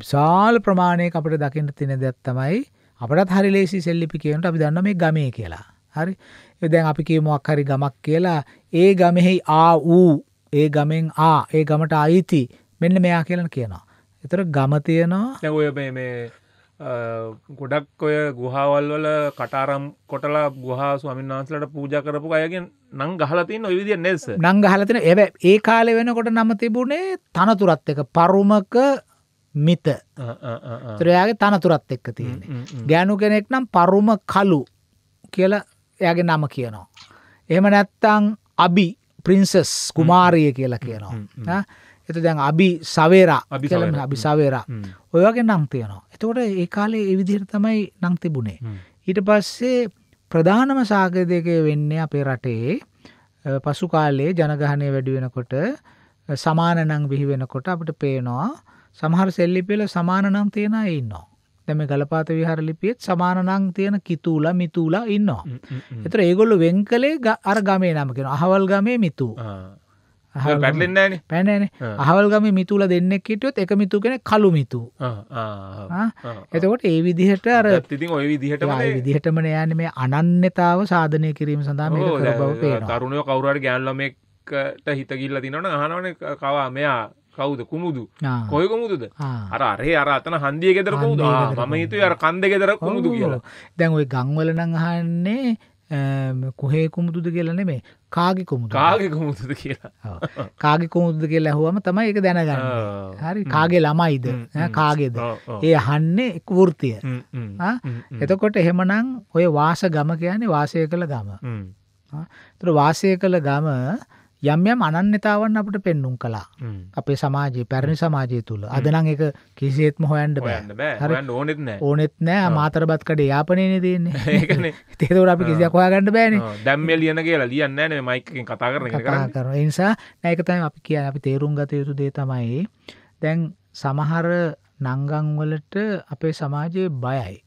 විශාල ප්‍රමාණයක අපිට දකින්න තියෙන දෙයක් තමයි අපිටත් හරි ලේසි සෙල්ලිපි කියනට අපි දන්නවා මේ ගමේ කියලා. හරි. ඒ දැන් අපි කියමුක් හරි ගමක් කියලා ඒ ගමෙහි ආ ඌ ඒ ගමෙන් ආ ඒ ගමට ආйти මෙන්න මෙයා කියලා කියනවා. ඒතර ගම තියනවා. දැන් ඔය මේ ගොඩක් ඔය ගුහාවල් වල කටාරම් කොටලා ගුහා ස්වාමන් වහන්සලට පූජ කරපු අයගෙන් නං ගහලතින් ඔයවිදි නෙස නං ගහලතින ඇ ඒ කාලෙ වෙනකොට නම තිබුණේ තනතුරත් එක පරුමක මිත ත්‍රයාගේ තනතුරත් එක්ක තියෙන ගෑනු කෙනෙක් නම් පරුම කලු කියල එයාගේ නම කියනවා. එහෙම නැත්තං අබි ප්‍රින්සස් කුමාරිය කියලා කියනවා. එත දැන් අබි සවේරා කලම අබි සවේරා ඔයගේ නං තියනවා එතකොට ඒ කාලේ එවිදිර තමයි නං තිබුණේ ඊට පස්සේ ප්‍රධානම සාගදයක වෙන්නේ අපේ රටේ පසු කාලේ ජනගහනය වැඩි වෙනකොට සමාන නං බිහි වෙනකොට අපට පේනවා සමහර සෙල්ලිපෙල සමාන නම් තියෙන ඉන්නවා දැම ගලපාත විහාර ලිපියත් සමානනං තියෙන කිතුූල මිතුූලා ඉන්නවා එතර ඒගොල්ලු වෙන් කලේ අර ගමේ නමකෙන අහවල් ගමේ මිතුූ පැටලෙන්නේ පැනන අහවල්ගම මිතුල දෙන්නෙක් හිටියොත් එක මිතු කෙන කළු මිතු එතකොට ඒ විදිහට අර ඉතින් ඔය විදිහට විදිහටම යන මේ අනන්‍යතාව සාධනය කිරීම සඳහා මේ බව තරුණය කවුරට ගෑන්ලමෙක්ට හිතකිල්ල තිනවන අහනවන කවා මෙයා කවුද කුමුදු කොය කුමුදුද අර අරේ අර අතන හන්දිය ගෙදර කවුද මම හිතුවේ අර කන්ද ගෙදර කුමුදු කියලා දැන් ওই ගම්වල නම් අහන්නේ කුහේ කුමුදුද කියලා නෙමේ කාගි කුමුද කාගි කුමුදුද කියලා කාගි කුමුදුද කියලා ඇහුවම තමයි ඒක දැනගන්න හරි කාගේ ළමයිද කාගේද ඒ අහන්නේ වෘතිය එතකොට එහෙමනම් ඔය වාස ගම කියන්නේ වාසය කළ ගම තර වාසය කළ ගම යම් යම් අනන්‍යතාවන් අපට පෙන්නුම් කලා අපේ සමාජයේ පැරණි සමාජය තුළ අදනං එක කිසිේත්ම හොයන්ඩ බෑ ඕනෙත් ඕනෙත් නෑ මාතර බත් කඩේ යාපනයන දන්නේ තේතවට අපි කිසියක් හොයාගන්න බෑන දැම්මල් ලියන කියලා ලියන්න න මයික කතා කරන කර නිසා නෑකතයි අපි කිය අපි තේරුම් ගත යුතු දේ තමයි දැන් සමහර නංගංවලට අපේ සමාජයේ බයයි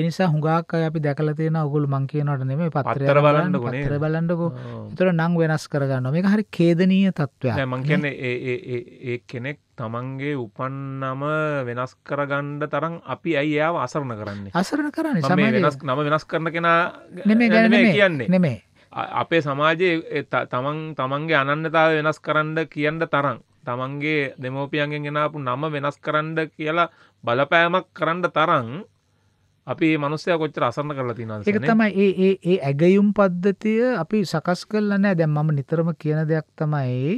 එනිසා හුඟක් අපි දැකල තියෙන ඔගුල් මං කියනට නෙම පත්තර බලන්න ගොනතර බලන්නකෝ තුර නං වෙනස් කරගන්න මේ හරි කේදනීය තත්ත්වය මංකන්න ඒ කෙනෙක් තමන්ගේ උපන්නම වෙනස් කරගණ්ඩ තරම් අපි අයියාව අසරණ කරන්නේ අසරණ කරන්න සම වෙනස් නම වෙනස් කරන කෙනා නෙම කියන්නේ නෙමේ අපේ සමාජයේ තමන් තමන්ගේ අනන්නතාව වෙනස් කරන්න කියන්න තරම් තමන්ගේ දෙමෝපියන්ගෙන් ගෙනාපු නම වෙනස් කරන්න කියලා බලපෑමක් කරන්න තරම් අපි මේ මිනිස්සයා කොච්චර අසරණ කරලා තියෙනවද ඒක තමයි ඒ ඒ ඒ ඇගයුම් පද්ධතිය අපි සකස් කළා නෑ දැන් මම නිතරම කියන දෙයක් තමයි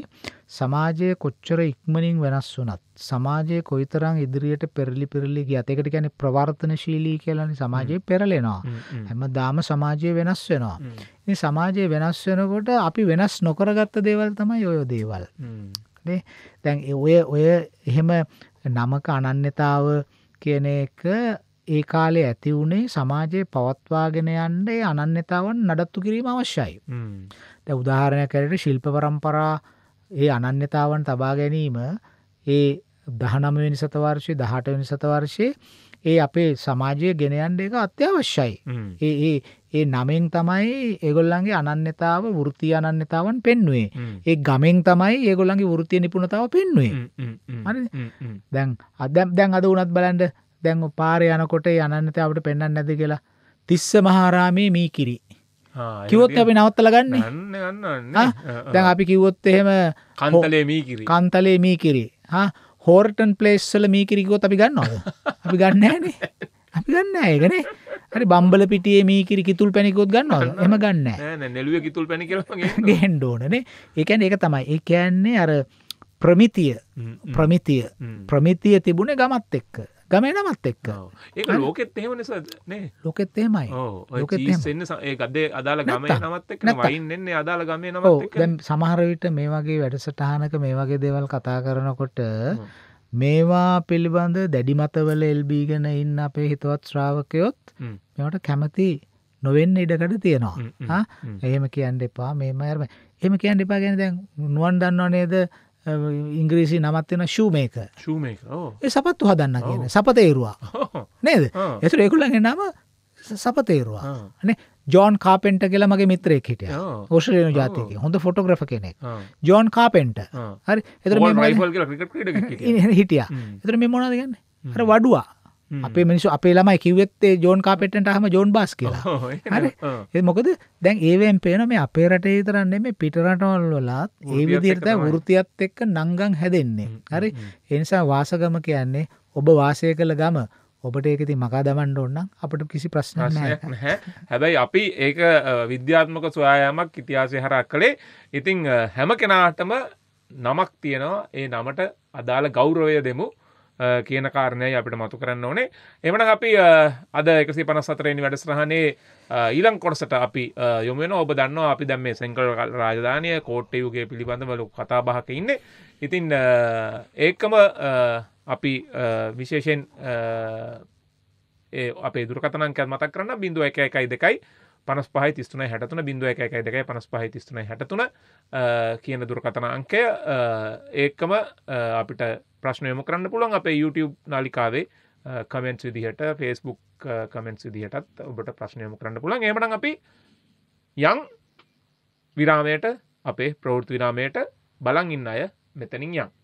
සමාජය කොච්චර ඉක්මනින් වෙනස් වුණත් සමාජයේ කොයිතරම් ඉදිරියට පෙරලි පෙරලි ගියත් ඒකට කියන්නේ ප්‍රවර්තනශීලී කියලානේ සමාජය පෙරලෙනවා හැමදාම සමාජය වෙනස් වෙනවා ඉතින් සමාජය වෙනස් වෙනකොට අපි වෙනස් නොකරගත්ත දේවල් තමයි ඔය දේවල් නේ දැන් ඔය ඔය එහෙම නමක අනන්‍යතාව කියන එක ඒ කාලේ ඇති වුණේ සමාජයේ පවත්වාගෙන යන්නේ අනන්‍යතාවන් නඩත්තු කිරීම අවශ්‍යයි. දැ උදාහරණය කරට ශිල්ප පරම්පරා ඒ අනන්‍යතාවන් තබා ගැනීම ඒ දහනමවෙනි සතවර්ශය දහටවනි සතවර්ශයේ ඒ අපේ සමාජය ගෙනයන්ඩ එක අත්‍යවශ්‍යයි. ඒ ඒ නමෙන් තමයි ඒගොල්ලන්ගේ අනන්‍යතාව වෘතිය අනන්‍යතාවන් පෙන්නුවේ. ඒ ගමෙන් තමයි ඒගොල්ලන්ගේ වෘතිය නිපුණතාව පෙන්නුවේ. දැන් අදැම් දැන් අද උනත් බලන්ඩ දැන් පාර යනකොට යනන්නත අපට පෙන්න්න නැති කියලා තිස්ස මහාරාමේ මේ කිරි කිවොත් අපි නවත්තල ගන්න දැන් අපි කිව්වොත් එහෙම කන්තලේ මීකිරි කන්තලේ මී කිරි හෝර්ටන් පලේස්සල මීකිරිකෝත් අපි ගන්නවා අපි ගන්නන අපි ගන්න ඒගනේ හරි බම්බල පිටියේ මීකිරි කිතුල් පැනිකොත් ගන්නවා එම ගන්න නෙලුව කිතුල් පැනි ගෙන්ඩෝනනේ ඒකැන් ඒක තමයි ඒ කියන්නේ අර ප්‍රමිතිය ප්‍රමිතිය ප්‍රමිතිය තිබුණේ ගමත් එක්ක ගමනමත් එක් ඒක ලෝකෙත් එහෙම නිසානේ ලොකෙත් එහෙමයි ලොකෙත්න්න ඒ ගදේ අදාළ ගම නමත් එක් වයින්න්නේ අදාළ ගමේ නම සමහරවිට මේ වගේ වැඩසටහනක මේ වගේ දේවල් කතා කරනකොට මේවා පිළිබඳ දැඩි මතවල එල්බීගෙන ඉන්න අපේ හිතවත් ශ්‍රාවකයොත් මෙවට කැමති නොවෙන්න ඉඩකට තියෙනවා එහෙම කියන්න එපා මේම ඇරම එම කියන්න එපා ගැන දැන් නුවන් දන්නවා නේද ඉංග්‍රීසි නමත්වෙන ශූමේක ඒ සපත්තු හදන්න කියන සපතේරුවා නේද එතුර එකුල්ලගේ නම සපතේරුවා ජෝන් කාපෙන්ට කියලා මගේ මිත්‍රයෙක් හිටිය ඕස්ට්‍රේලියානු ජාතික හොඳ ෆොටෝග්‍රාෆ කෙනෙක් ජෝන් කාපෙන්ට හරි එතන හිටියා එතන මේ මොනවද කියන්නේ අර වඩුවා අපේ මිනිස්සු අපේ ළමයි කිව්වෙත්තේ ජෝන් කාපෙට්ටන්ට හම ජෝන් බස් කියලා හරි ඒ මොකද දැන් ඒවෙන් පේන මේ අපේ රටේ විතරන්නේ මේ පිටරටවල් වලත් ඒ විදිහට වෘත්තියත් එක්ක නංගන් හැදෙන්නේ හරි ඒ නිසා වාසගම කියන්නේ ඔබ වාසය කළ ගම ඔබට ඒකති මකා දමන්ඩ ඔන්න අපට කිසි ප්‍රශ්නයක් නැහැ හැබැයි අපි ඒක විද්‍යාත්මක සොයායමක් ඉතිහාසය හරක් කළේ ඉතිං හැම කෙනාටම නමක් තියෙනවා ඒ නමට අදාළ ගෞරවය දෙමු කියන කාරණය අපිට මතු කරන්න ඕනේ එමන අපි අද එකසි පනස්සතරෙනි වැඩසරහනේ ඊලං කොටසට අපි යොමෙන ඔබ දන්න අපි දැම් මේ සංකල් රාජධානය කෝට්ටයුගේ පිළිබඳවලු කතා බහක ඉන්න ඉතින් ඒකම අපි විශේෂෙන් අපේ දුරකතනක මතක් කරන්න බිඳුව එක එකයි දෙකයි පනස් පහයි තිස්තුන හැටතුන බිඳුව එක එකයි දෙකයි පනස් පහයි තිස්තුන හැටතුන කියන දුරකතන අංකය ඒකම අපිට ප්‍රශ්නයම කරන්න පුළුවන් අපේ YouTube නාලිකාවේ කමෙන්ට් විදිහට ෆස්බුක් කමෙන්ට් විදිහටත් ඔබට ප්‍රශ්නයම කරන්න පුළන් ඒමට අපි යං විරාමයට අපේ ප්‍රෝෘත් විරාමයට බලන් ඉන්න අය මෙතැනින් යම්